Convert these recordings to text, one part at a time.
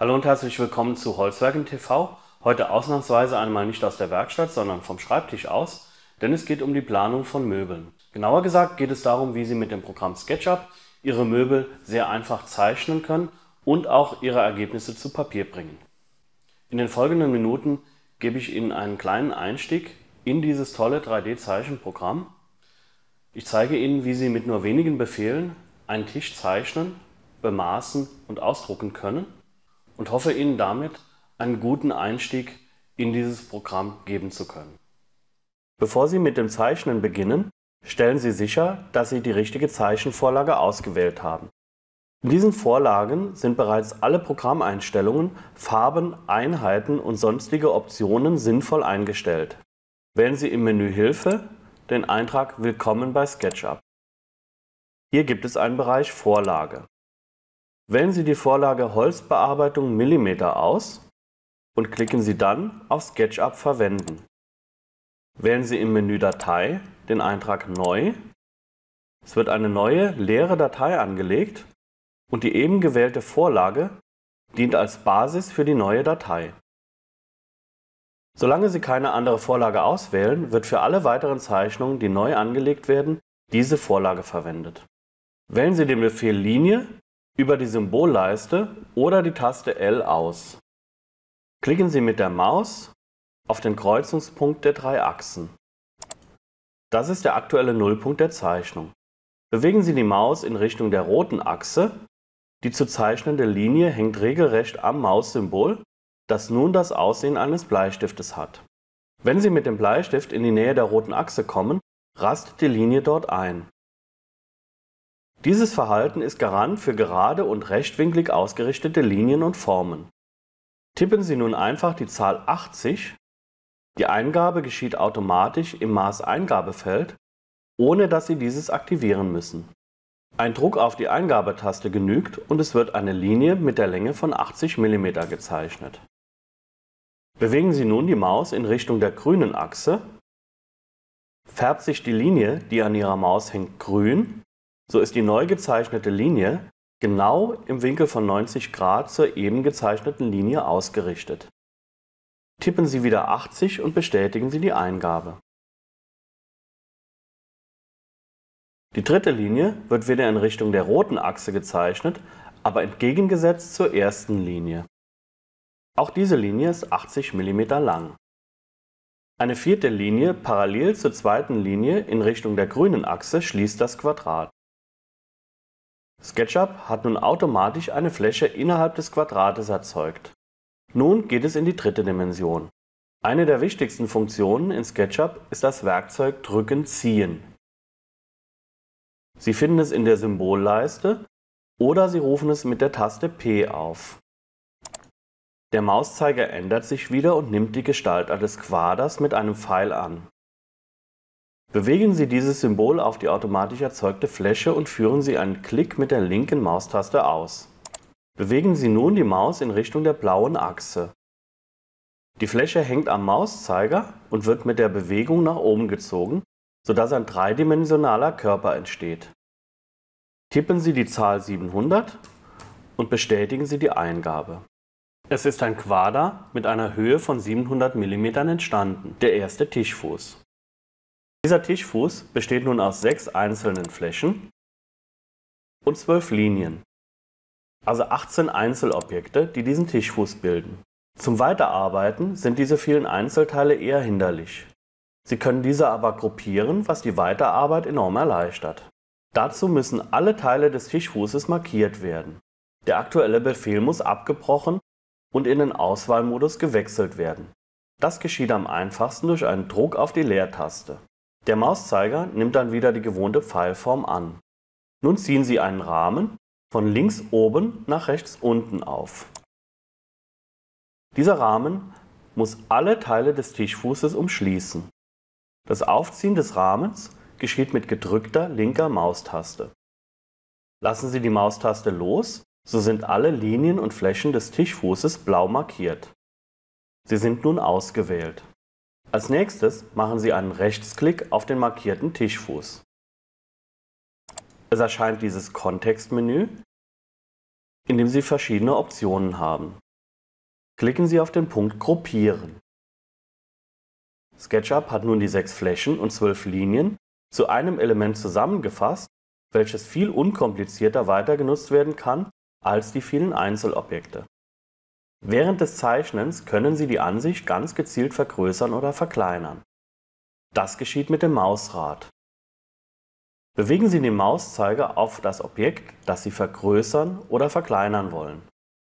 Hallo und herzlich willkommen zu Holzwerken TV. Heute ausnahmsweise einmal nicht aus der Werkstatt, sondern vom Schreibtisch aus, denn es geht um die Planung von Möbeln. Genauer gesagt geht es darum, wie Sie mit dem Programm SketchUp Ihre Möbel sehr einfach zeichnen können und auch Ihre Ergebnisse zu Papier bringen. In den folgenden Minuten gebe ich Ihnen einen kleinen Einstieg in dieses tolle 3D-Zeichenprogramm. Ich zeige Ihnen, wie Sie mit nur wenigen Befehlen einen Tisch zeichnen, bemaßen und ausdrucken können und hoffe Ihnen damit einen guten Einstieg in dieses Programm geben zu können. Bevor Sie mit dem Zeichnen beginnen, stellen Sie sicher, dass Sie die richtige Zeichenvorlage ausgewählt haben. In diesen Vorlagen sind bereits alle Programmeinstellungen, Farben, Einheiten und sonstige Optionen sinnvoll eingestellt. Wählen Sie im Menü Hilfe den Eintrag Willkommen bei SketchUp. Hier gibt es einen Bereich Vorlage. Wählen Sie die Vorlage Holzbearbeitung Millimeter aus und klicken Sie dann auf SketchUp verwenden. Wählen Sie im Menü Datei den Eintrag Neu. Es wird eine neue, leere Datei angelegt und die eben gewählte Vorlage dient als Basis für die neue Datei. Solange Sie keine andere Vorlage auswählen, wird für alle weiteren Zeichnungen, die neu angelegt werden, diese Vorlage verwendet. Wählen Sie den Befehl Linie über die Symbolleiste oder die Taste L aus. Klicken Sie mit der Maus auf den Kreuzungspunkt der drei Achsen. Das ist der aktuelle Nullpunkt der Zeichnung. Bewegen Sie die Maus in Richtung der roten Achse. Die zu zeichnende Linie hängt regelrecht am Maussymbol, das nun das Aussehen eines Bleistiftes hat. Wenn Sie mit dem Bleistift in die Nähe der roten Achse kommen, rastet die Linie dort ein. Dieses Verhalten ist Garant für gerade und rechtwinklig ausgerichtete Linien und Formen. Tippen Sie nun einfach die Zahl 80. Die Eingabe geschieht automatisch im Maßeingabefeld, ohne dass Sie dieses aktivieren müssen. Ein Druck auf die Eingabetaste genügt und es wird eine Linie mit der Länge von 80 mm gezeichnet. Bewegen Sie nun die Maus in Richtung der grünen Achse, färbt sich die Linie, die an Ihrer Maus hängt, grün so ist die neu gezeichnete Linie genau im Winkel von 90 Grad zur eben gezeichneten Linie ausgerichtet. Tippen Sie wieder 80 und bestätigen Sie die Eingabe. Die dritte Linie wird wieder in Richtung der roten Achse gezeichnet, aber entgegengesetzt zur ersten Linie. Auch diese Linie ist 80 mm lang. Eine vierte Linie parallel zur zweiten Linie in Richtung der grünen Achse schließt das Quadrat. SketchUp hat nun automatisch eine Fläche innerhalb des Quadrates erzeugt. Nun geht es in die dritte Dimension. Eine der wichtigsten Funktionen in SketchUp ist das Werkzeug Drücken Ziehen. Sie finden es in der Symbolleiste oder Sie rufen es mit der Taste P auf. Der Mauszeiger ändert sich wieder und nimmt die Gestalt eines Quaders mit einem Pfeil an. Bewegen Sie dieses Symbol auf die automatisch erzeugte Fläche und führen Sie einen Klick mit der linken Maustaste aus. Bewegen Sie nun die Maus in Richtung der blauen Achse. Die Fläche hängt am Mauszeiger und wird mit der Bewegung nach oben gezogen, sodass ein dreidimensionaler Körper entsteht. Tippen Sie die Zahl 700 und bestätigen Sie die Eingabe. Es ist ein Quader mit einer Höhe von 700 mm entstanden, der erste Tischfuß. Dieser Tischfuß besteht nun aus sechs einzelnen Flächen und zwölf Linien, also 18 Einzelobjekte, die diesen Tischfuß bilden. Zum Weiterarbeiten sind diese vielen Einzelteile eher hinderlich. Sie können diese aber gruppieren, was die Weiterarbeit enorm erleichtert. Dazu müssen alle Teile des Tischfußes markiert werden. Der aktuelle Befehl muss abgebrochen und in den Auswahlmodus gewechselt werden. Das geschieht am einfachsten durch einen Druck auf die Leertaste. Der Mauszeiger nimmt dann wieder die gewohnte Pfeilform an. Nun ziehen Sie einen Rahmen von links oben nach rechts unten auf. Dieser Rahmen muss alle Teile des Tischfußes umschließen. Das Aufziehen des Rahmens geschieht mit gedrückter linker Maustaste. Lassen Sie die Maustaste los, so sind alle Linien und Flächen des Tischfußes blau markiert. Sie sind nun ausgewählt. Als nächstes machen Sie einen Rechtsklick auf den markierten Tischfuß. Es erscheint dieses Kontextmenü, in dem Sie verschiedene Optionen haben. Klicken Sie auf den Punkt Gruppieren. SketchUp hat nun die sechs Flächen und zwölf Linien zu einem Element zusammengefasst, welches viel unkomplizierter weiter genutzt werden kann als die vielen Einzelobjekte. Während des Zeichnens können Sie die Ansicht ganz gezielt vergrößern oder verkleinern. Das geschieht mit dem Mausrad. Bewegen Sie den Mauszeiger auf das Objekt, das Sie vergrößern oder verkleinern wollen.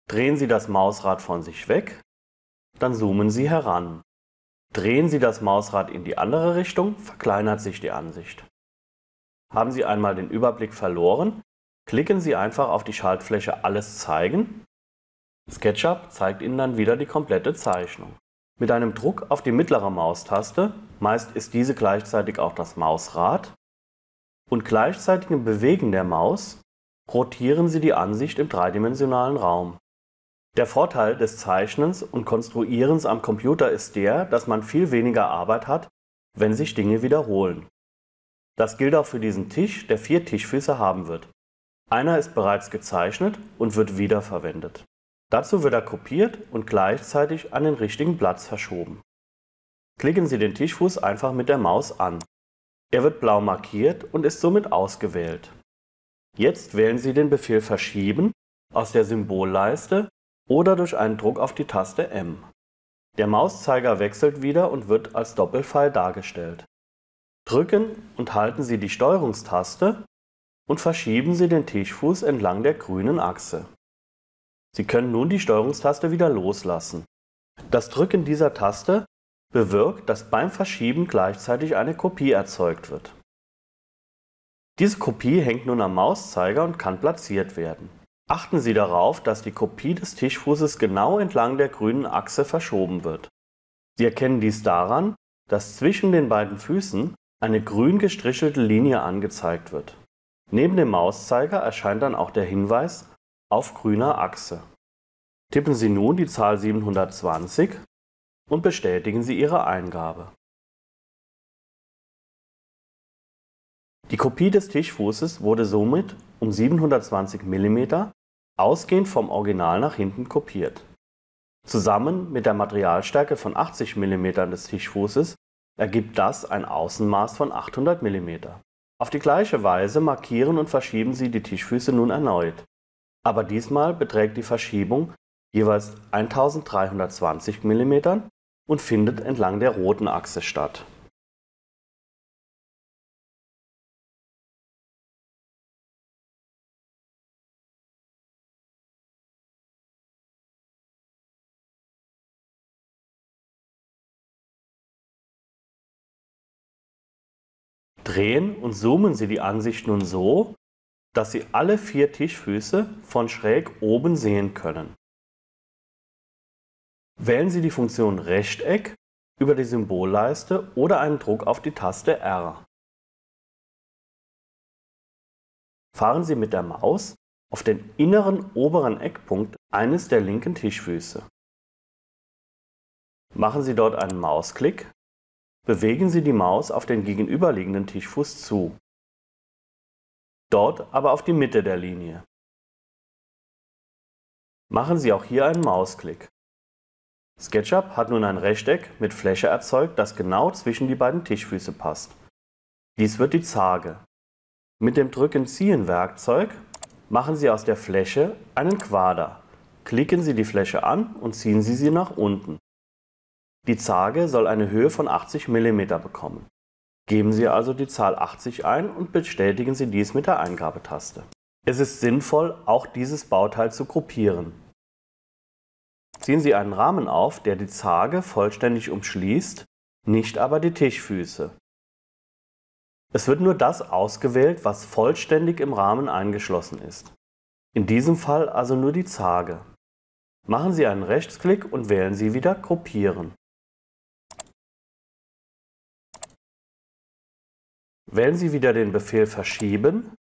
Drehen Sie das Mausrad von sich weg, dann zoomen Sie heran. Drehen Sie das Mausrad in die andere Richtung, verkleinert sich die Ansicht. Haben Sie einmal den Überblick verloren, klicken Sie einfach auf die Schaltfläche Alles zeigen SketchUp zeigt Ihnen dann wieder die komplette Zeichnung. Mit einem Druck auf die mittlere Maustaste, meist ist diese gleichzeitig auch das Mausrad, und gleichzeitigem Bewegen der Maus rotieren Sie die Ansicht im dreidimensionalen Raum. Der Vorteil des Zeichnens und Konstruierens am Computer ist der, dass man viel weniger Arbeit hat, wenn sich Dinge wiederholen. Das gilt auch für diesen Tisch, der vier Tischfüße haben wird. Einer ist bereits gezeichnet und wird wiederverwendet. Dazu wird er kopiert und gleichzeitig an den richtigen Platz verschoben. Klicken Sie den Tischfuß einfach mit der Maus an. Er wird blau markiert und ist somit ausgewählt. Jetzt wählen Sie den Befehl Verschieben aus der Symbolleiste oder durch einen Druck auf die Taste M. Der Mauszeiger wechselt wieder und wird als Doppelfall dargestellt. Drücken und halten Sie die Steuerungstaste und verschieben Sie den Tischfuß entlang der grünen Achse. Sie können nun die Steuerungstaste wieder loslassen. Das Drücken dieser Taste bewirkt, dass beim Verschieben gleichzeitig eine Kopie erzeugt wird. Diese Kopie hängt nun am Mauszeiger und kann platziert werden. Achten Sie darauf, dass die Kopie des Tischfußes genau entlang der grünen Achse verschoben wird. Sie erkennen dies daran, dass zwischen den beiden Füßen eine grün gestrichelte Linie angezeigt wird. Neben dem Mauszeiger erscheint dann auch der Hinweis auf grüner Achse. Tippen Sie nun die Zahl 720 und bestätigen Sie Ihre Eingabe. Die Kopie des Tischfußes wurde somit um 720 mm ausgehend vom Original nach hinten kopiert. Zusammen mit der Materialstärke von 80 mm des Tischfußes ergibt das ein Außenmaß von 800 mm. Auf die gleiche Weise markieren und verschieben Sie die Tischfüße nun erneut aber diesmal beträgt die Verschiebung jeweils 1320 mm und findet entlang der roten Achse statt. Drehen und zoomen Sie die Ansicht nun so, dass Sie alle vier Tischfüße von schräg oben sehen können. Wählen Sie die Funktion Rechteck über die Symbolleiste oder einen Druck auf die Taste R. Fahren Sie mit der Maus auf den inneren oberen Eckpunkt eines der linken Tischfüße. Machen Sie dort einen Mausklick, bewegen Sie die Maus auf den gegenüberliegenden Tischfuß zu dort aber auf die Mitte der Linie. Machen Sie auch hier einen Mausklick. SketchUp hat nun ein Rechteck mit Fläche erzeugt, das genau zwischen die beiden Tischfüße passt. Dies wird die Zarge. Mit dem Drücken-Ziehen-Werkzeug machen Sie aus der Fläche einen Quader. Klicken Sie die Fläche an und ziehen Sie sie nach unten. Die Zarge soll eine Höhe von 80 mm bekommen. Geben Sie also die Zahl 80 ein und bestätigen Sie dies mit der Eingabetaste. Es ist sinnvoll, auch dieses Bauteil zu gruppieren. Ziehen Sie einen Rahmen auf, der die Zarge vollständig umschließt, nicht aber die Tischfüße. Es wird nur das ausgewählt, was vollständig im Rahmen eingeschlossen ist. In diesem Fall also nur die Zarge. Machen Sie einen Rechtsklick und wählen Sie wieder Gruppieren. Wählen Sie wieder den Befehl Verschieben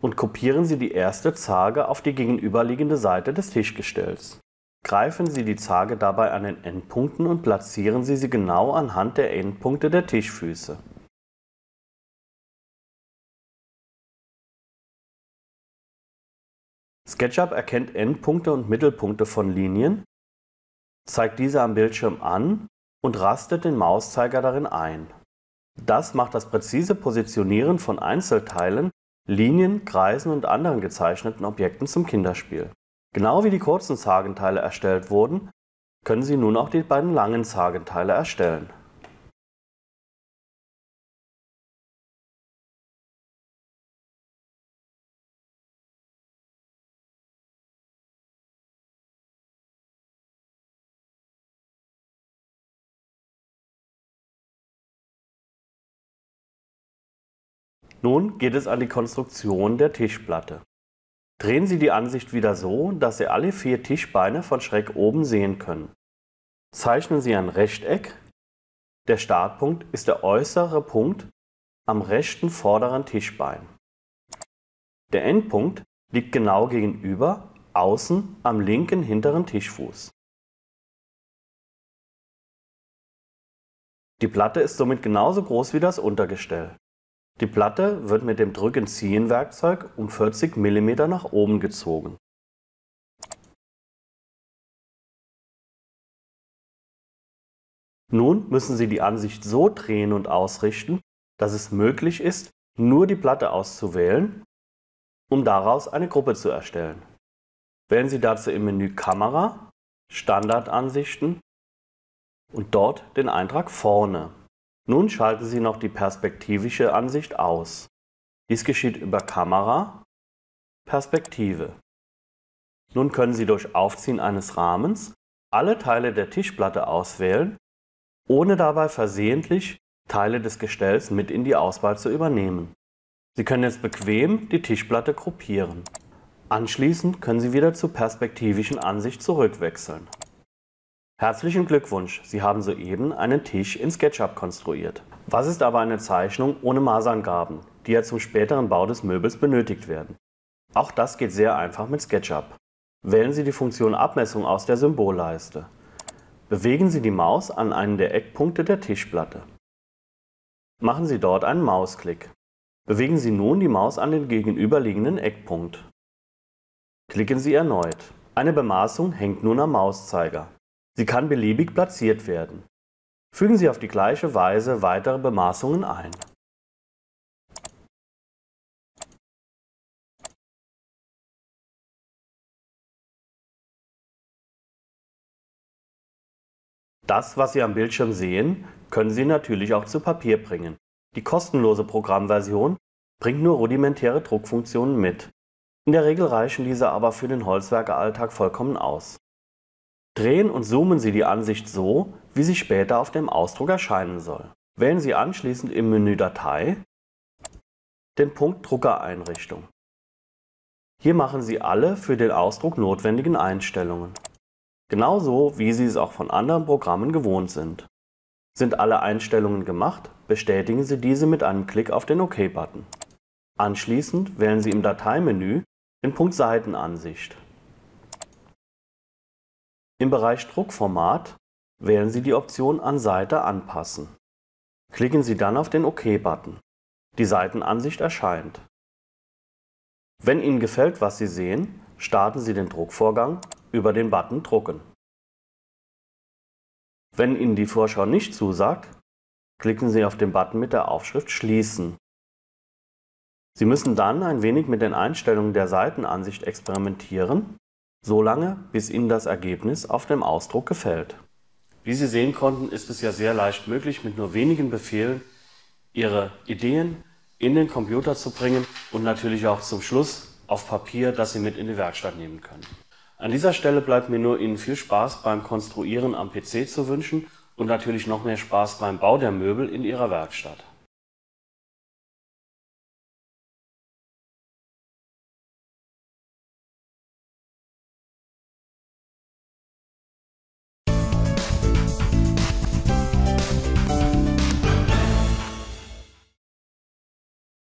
und kopieren Sie die erste Zarge auf die gegenüberliegende Seite des Tischgestells. Greifen Sie die Zarge dabei an den Endpunkten und platzieren Sie sie genau anhand der Endpunkte der Tischfüße. SketchUp erkennt Endpunkte und Mittelpunkte von Linien, zeigt diese am Bildschirm an und rastet den Mauszeiger darin ein. Das macht das präzise Positionieren von Einzelteilen, Linien, Kreisen und anderen gezeichneten Objekten zum Kinderspiel. Genau wie die kurzen Zagenteile erstellt wurden, können Sie nun auch die beiden langen Zagenteile erstellen. Nun geht es an die Konstruktion der Tischplatte. Drehen Sie die Ansicht wieder so, dass Sie alle vier Tischbeine von schräg oben sehen können. Zeichnen Sie ein Rechteck. Der Startpunkt ist der äußere Punkt am rechten vorderen Tischbein. Der Endpunkt liegt genau gegenüber, außen am linken hinteren Tischfuß. Die Platte ist somit genauso groß wie das Untergestell. Die Platte wird mit dem drücken Ziehen-Werkzeug um 40 mm nach oben gezogen. Nun müssen Sie die Ansicht so drehen und ausrichten, dass es möglich ist, nur die Platte auszuwählen, um daraus eine Gruppe zu erstellen. Wählen Sie dazu im Menü Kamera, Standardansichten und dort den Eintrag vorne. Nun schalten Sie noch die perspektivische Ansicht aus. Dies geschieht über Kamera, Perspektive. Nun können Sie durch Aufziehen eines Rahmens alle Teile der Tischplatte auswählen, ohne dabei versehentlich Teile des Gestells mit in die Auswahl zu übernehmen. Sie können jetzt bequem die Tischplatte gruppieren. Anschließend können Sie wieder zur perspektivischen Ansicht zurückwechseln. Herzlichen Glückwunsch, Sie haben soeben einen Tisch in SketchUp konstruiert. Was ist aber eine Zeichnung ohne Maßangaben, die ja zum späteren Bau des Möbels benötigt werden? Auch das geht sehr einfach mit SketchUp. Wählen Sie die Funktion Abmessung aus der Symbolleiste. Bewegen Sie die Maus an einen der Eckpunkte der Tischplatte. Machen Sie dort einen Mausklick. Bewegen Sie nun die Maus an den gegenüberliegenden Eckpunkt. Klicken Sie erneut. Eine Bemaßung hängt nun am Mauszeiger. Sie kann beliebig platziert werden. Fügen Sie auf die gleiche Weise weitere Bemaßungen ein. Das, was Sie am Bildschirm sehen, können Sie natürlich auch zu Papier bringen. Die kostenlose Programmversion bringt nur rudimentäre Druckfunktionen mit. In der Regel reichen diese aber für den Holzwerkeralltag vollkommen aus. Drehen und zoomen Sie die Ansicht so, wie sie später auf dem Ausdruck erscheinen soll. Wählen Sie anschließend im Menü Datei den Punkt Druckereinrichtung. Hier machen Sie alle für den Ausdruck notwendigen Einstellungen. Genauso wie Sie es auch von anderen Programmen gewohnt sind. Sind alle Einstellungen gemacht, bestätigen Sie diese mit einem Klick auf den OK-Button. OK Anschließend wählen Sie im Dateimenü den Punkt Seitenansicht. Im Bereich Druckformat wählen Sie die Option an Seite anpassen. Klicken Sie dann auf den OK-Button. Die Seitenansicht erscheint. Wenn Ihnen gefällt, was Sie sehen, starten Sie den Druckvorgang über den Button Drucken. Wenn Ihnen die Vorschau nicht zusagt, klicken Sie auf den Button mit der Aufschrift Schließen. Sie müssen dann ein wenig mit den Einstellungen der Seitenansicht experimentieren so lange, bis Ihnen das Ergebnis auf dem Ausdruck gefällt. Wie Sie sehen konnten, ist es ja sehr leicht möglich, mit nur wenigen Befehlen Ihre Ideen in den Computer zu bringen und natürlich auch zum Schluss auf Papier, das Sie mit in die Werkstatt nehmen können. An dieser Stelle bleibt mir nur Ihnen viel Spaß beim Konstruieren am PC zu wünschen und natürlich noch mehr Spaß beim Bau der Möbel in Ihrer Werkstatt.